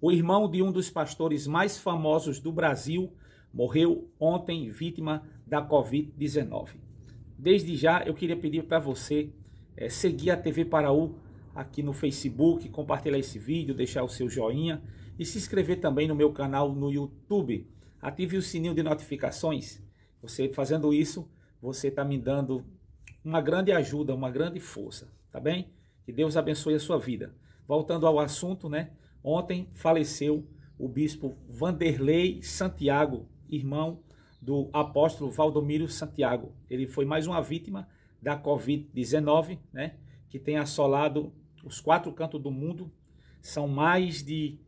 O irmão de um dos pastores mais famosos do Brasil morreu ontem vítima da Covid-19. Desde já eu queria pedir para você é, seguir a TV Paraú aqui no Facebook, compartilhar esse vídeo, deixar o seu joinha e se inscrever também no meu canal no YouTube. Ative o sininho de notificações. Você fazendo isso, você está me dando uma grande ajuda, uma grande força, tá bem? Que Deus abençoe a sua vida. Voltando ao assunto, né? Ontem faleceu o bispo Vanderlei Santiago, irmão do apóstolo Valdomiro Santiago. Ele foi mais uma vítima da Covid-19, né, que tem assolado os quatro cantos do mundo. São mais de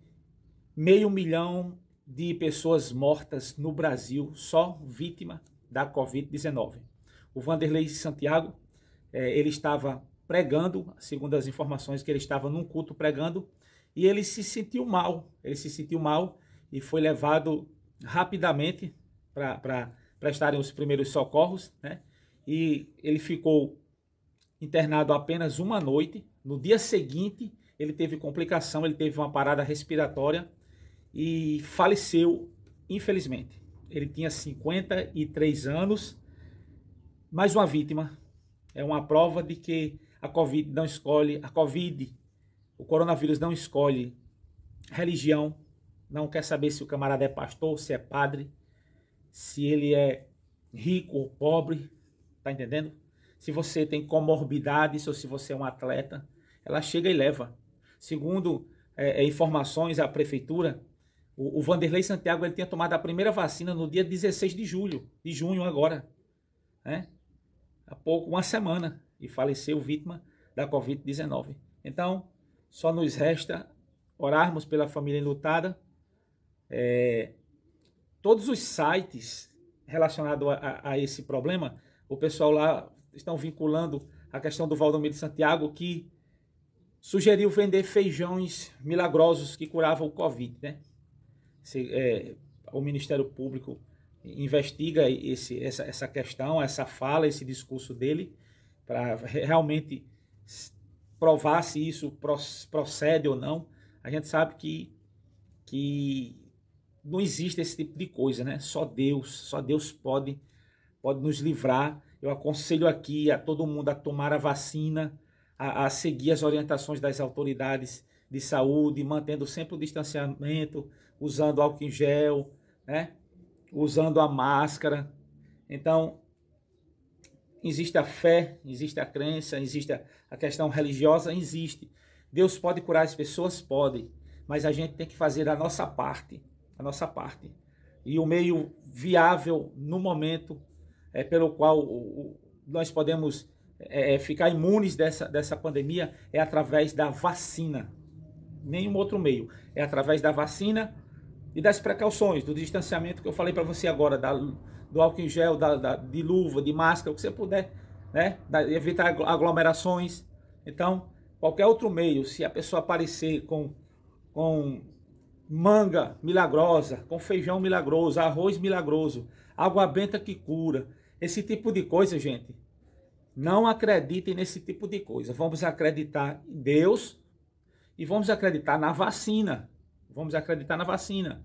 meio milhão de pessoas mortas no Brasil, só vítima da Covid-19. O Vanderlei Santiago, eh, ele estava pregando, segundo as informações que ele estava num culto pregando, e ele se sentiu mal. Ele se sentiu mal e foi levado rapidamente para prestarem os primeiros socorros, né? E ele ficou internado apenas uma noite. No dia seguinte, ele teve complicação, ele teve uma parada respiratória e faleceu, infelizmente. Ele tinha 53 anos, mais uma vítima. É uma prova de que a Covid não escolhe, a Covid o coronavírus não escolhe religião, não quer saber se o camarada é pastor, se é padre, se ele é rico ou pobre, tá entendendo? Se você tem comorbidades ou se você é um atleta, ela chega e leva. Segundo é, é informações à prefeitura, o, o, Vanderlei Santiago ele tinha tomado a primeira vacina no dia 16 de julho, de junho agora, né? Há pouco, uma semana, e faleceu vítima da Covid-19. Então, só nos resta orarmos pela família enlutada. É, todos os sites relacionados a, a, a, esse problema, o pessoal lá estão vinculando a questão do Valdomiro de Santiago, que sugeriu vender feijões milagrosos que curavam o Covid. Né? Se, é, o Ministério Público investiga esse, essa, essa questão, essa fala, esse discurso dele, para realmente provar se isso procede ou não. A gente sabe que, que não existe esse tipo de coisa, né? Só Deus, só Deus pode, pode nos livrar. Eu aconselho aqui a todo mundo a tomar a vacina, a, a seguir as orientações das autoridades de saúde, mantendo sempre o distanciamento, usando álcool em gel, né? usando a máscara. Então, existe a fé, existe a crença, existe a questão religiosa, existe. Deus pode curar as pessoas? Pode. Mas a gente tem que fazer a nossa parte, a nossa parte. E o meio viável no momento é, pelo qual nós podemos é, é, ficar imunes dessa, dessa pandemia é através da vacina. Nenhum outro meio. É através da vacina e das precauções, do distanciamento que eu falei para você agora, da do álcool em gel, da, da, de luva, de máscara, o que você puder, né? Da, evitar aglomerações. Então, qualquer outro meio, se a pessoa aparecer com, com manga milagrosa, com feijão milagroso, arroz milagroso, água benta que cura, esse tipo de coisa, gente, não acreditem nesse tipo de coisa. Vamos acreditar em Deus e vamos acreditar na vacina. Vamos acreditar na vacina.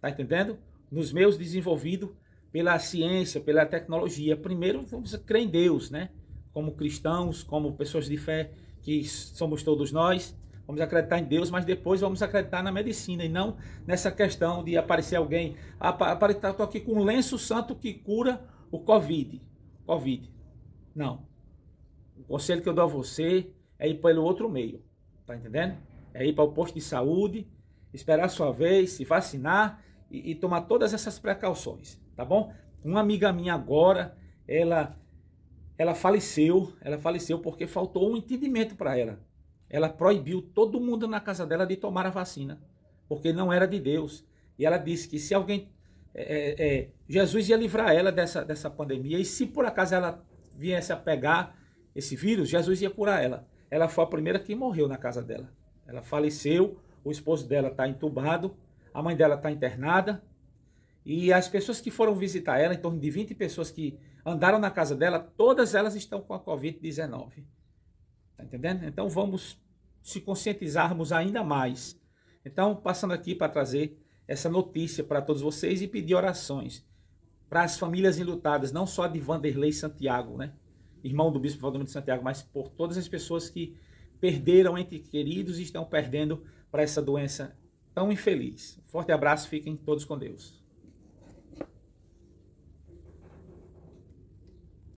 Tá entendendo? Nos meus desenvolvidos pela ciência, pela tecnologia. Primeiro, vamos crer em Deus, né? Como cristãos, como pessoas de fé, que somos todos nós, vamos acreditar em Deus, mas depois vamos acreditar na medicina e não nessa questão de aparecer alguém. Aparentar, estou aqui com um lenço santo que cura o Covid. Covid. Não. O conselho que eu dou a você é ir pelo outro meio. Tá entendendo? É ir para o posto de saúde, esperar a sua vez, se vacinar e, e tomar todas essas precauções tá bom? Uma amiga minha agora, ela ela faleceu, ela faleceu porque faltou um entendimento para ela. Ela proibiu todo mundo na casa dela de tomar a vacina, porque não era de Deus. E ela disse que se alguém é, é, é, Jesus ia livrar ela dessa, dessa pandemia, e se por acaso ela viesse a pegar esse vírus, Jesus ia curar ela. Ela foi a primeira que morreu na casa dela. Ela faleceu, o esposo dela está entubado, a mãe dela está internada, e as pessoas que foram visitar ela, em torno de 20 pessoas que andaram na casa dela, todas elas estão com a Covid-19. Tá entendendo? Então vamos se conscientizarmos ainda mais. Então, passando aqui para trazer essa notícia para todos vocês e pedir orações para as famílias enlutadas, não só de Vanderlei Santiago, né? irmão do bispo Valdomiro de Santiago, mas por todas as pessoas que perderam entes queridos e estão perdendo para essa doença tão infeliz. Forte abraço, fiquem todos com Deus.